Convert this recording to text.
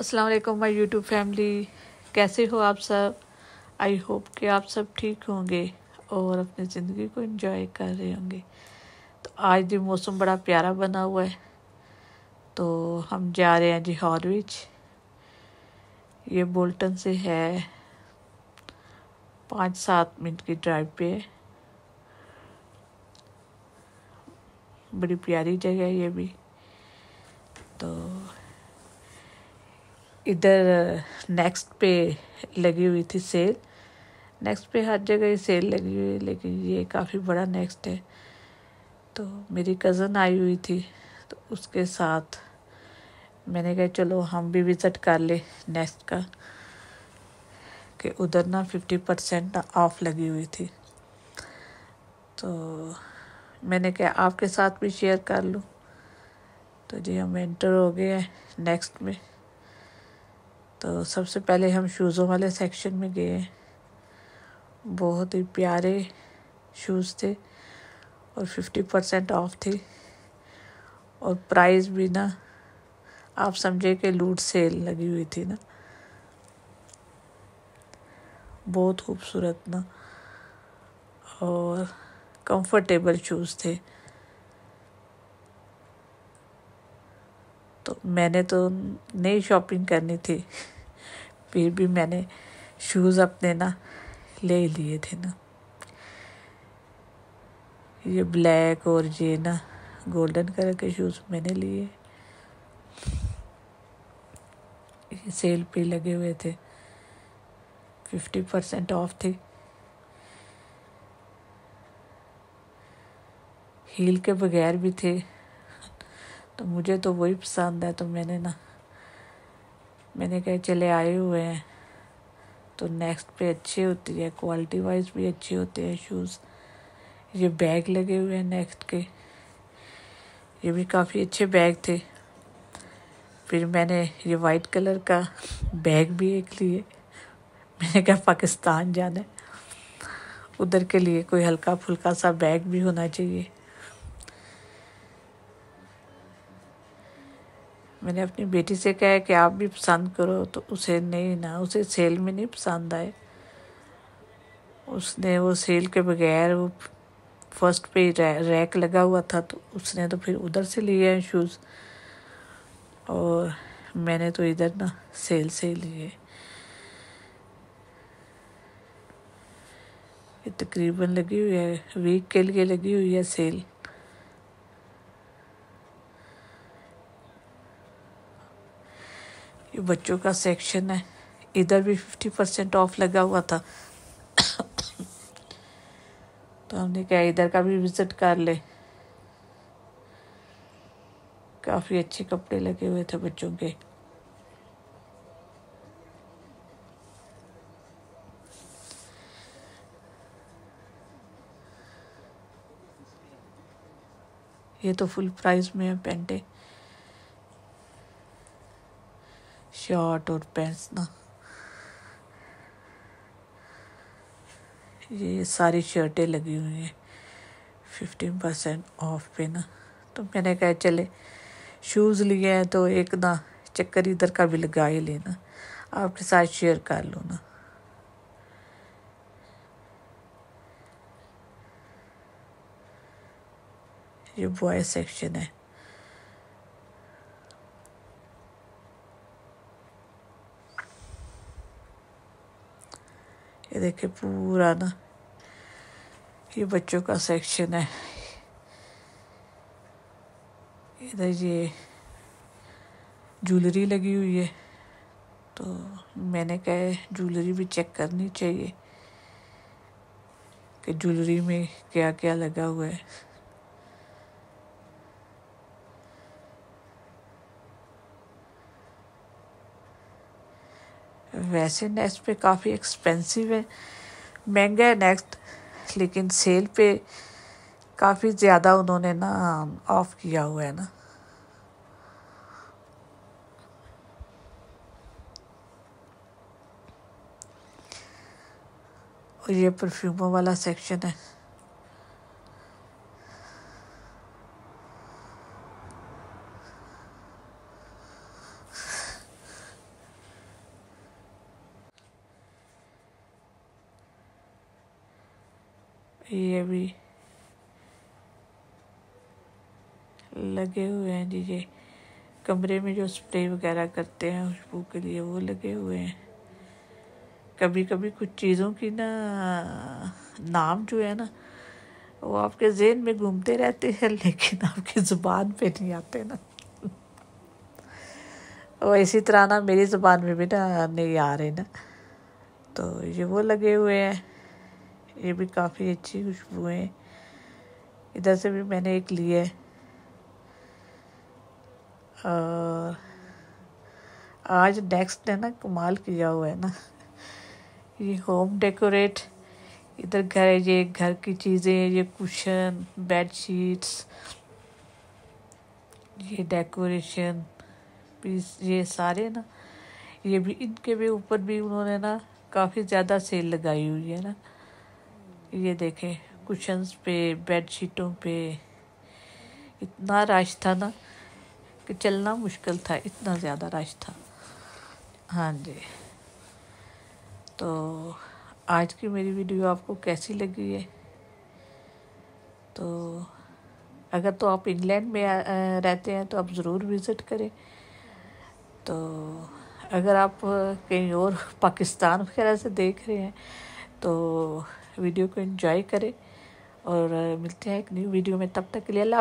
अस्सलाम वालेकुम my YouTube family कैसे हो आप सब आई होप कि आप सब ठीक होंगे और अपनी ज़िंदगी को एंजॉय कर रहे होंगे तो आज भी मौसम बड़ा प्यारा बना हुआ है तो हम जा रहे हैं जी हॉरविच ये बोल्टन से है पाँच सात मिनट की ड्राइव पे है बड़ी प्यारी जगह है ये भी इधर नेक्स्ट पे लगी हुई थी सेल नेक्स्ट पे हर जगह ही सेल लगी हुई है लेकिन ये काफ़ी बड़ा नेक्स्ट है तो मेरी कज़न आई हुई थी तो उसके साथ मैंने कहा चलो हम भी विज़िट कर ले नेक्स्ट का कि उधर ना फिफ्टी परसेंट ऑफ लगी हुई थी तो मैंने कहा आपके साथ भी शेयर कर लूँ तो जी हम एंटर हो गए हैं नेक्स्ट में तो सबसे पहले हम शूज़ों वाले सेक्शन में गए बहुत ही प्यारे शूज़ थे और फिफ्टी परसेंट ऑफ थी और प्राइस भी ना आप समझे कि लूट सेल लगी हुई थी ना बहुत खूबसूरत ना और कंफर्टेबल शूज़ थे तो मैंने तो नई शॉपिंग करनी थी फिर भी मैंने शूज़ अपने ना ले लिए थे ना ये ब्लैक और ये ना गोल्डन कलर के शूज़ मैंने लिए सेल पे लगे हुए थे फिफ्टी परसेंट ऑफ थी हील के बगैर भी थे तो मुझे तो वही पसंद है तो मैंने ना मैंने कहा चले आए हुए हैं तो नेक्स्ट पे अच्छे होती है क्वालिटी वाइज भी अच्छे होते हैं शूज़ ये बैग लगे हुए हैं नेक्स्ट के ये भी काफ़ी अच्छे बैग थे फिर मैंने ये वाइट कलर का बैग भी एक लिए मैंने कहा पाकिस्तान जाना है उधर के लिए कोई हल्का फुल्का सा बैग भी होना चाहिए मैंने अपनी बेटी से कहा कि आप भी पसंद करो तो उसे नहीं ना उसे सेल में नहीं पसंद आए उसने वो सेल के बगैर वो फर्स्ट पे रैक लगा हुआ था तो उसने तो फिर उधर से लिए हैं शूज़ और मैंने तो इधर ना सेल से लिए तकरीबन लगी हुई है वीक के लिए लगी हुई है सेल ये बच्चों का सेक्शन है इधर भी फिफ्टी परसेंट ऑफ लगा हुआ था तो हमने कहा इधर का भी विज़िट कर ले काफ़ी अच्छे कपड़े लगे हुए थे बच्चों के ये तो फुल प्राइस में है पेंटे शर्ट और पैंट्स ना ये सारी शर्टें लगी हुई हैं फिफ्टीन परसेंट ऑफ पे ना तो मैंने कहा चले शूज़ लिए हैं तो एक ना चक्कर इधर का भी लगा ही लेना आपके साथ शेयर कर लो ना ये बॉय सेक्शन है ये देखे पूरा ना ये बच्चों का सेक्शन है इधर ये ज्वेलरी लगी हुई है तो मैंने कहा ज्वेलरी भी चेक करनी चाहिए कि ज्वेलरी में क्या क्या लगा हुआ है वैसे नेक्स्ट पे काफ़ी एक्सपेंसिव है महंगा है नेक्स्ट लेकिन सेल पे काफ़ी ज़्यादा उन्होंने ना ऑफ किया हुआ है ना और ये परफ्यूमों वाला सेक्शन है ये भी लगे हुए हैं जी ये कमरे में जो स्प्रे वगैरह करते हैं खुशबू के लिए वो लगे हुए हैं कभी कभी कुछ चीज़ों की ना नाम जो है ना वो आपके जेन में घूमते रहते हैं लेकिन आपकी ज़ुबान पे नहीं आते ना और इसी तरह ना मेरी ज़ुबान में भी ना नहीं आ रहे ना तो ये वो लगे हुए हैं ये भी काफ़ी अच्छी खुशबू है इधर से भी मैंने एक लिया है और आज नेक्स्ट ने ना कमाल किया हुआ है ना ये होम डेकोरेट इधर घर है ये घर की चीज़ें ये कुशन बेड शीट्स ये डेकोरेशन पीस ये सारे ना ये भी इनके भी ऊपर भी उन्होंने ना काफ़ी ज़्यादा सेल लगाई हुई है ना ये देखें कुशंस पे बेड शीटों पे इतना रश था ना कि चलना मुश्किल था इतना ज़्यादा रश था हाँ जी तो आज की मेरी वीडियो आपको कैसी लगी है तो अगर तो आप इंग्लैंड में रहते हैं तो आप ज़रूर विज़िट करें तो अगर आप कहीं और पाकिस्तान वगैरह से देख रहे हैं तो वीडियो को एंजॉय करें और मिलते हैं एक न्यू वीडियो में तब तक के लिए अल्लाह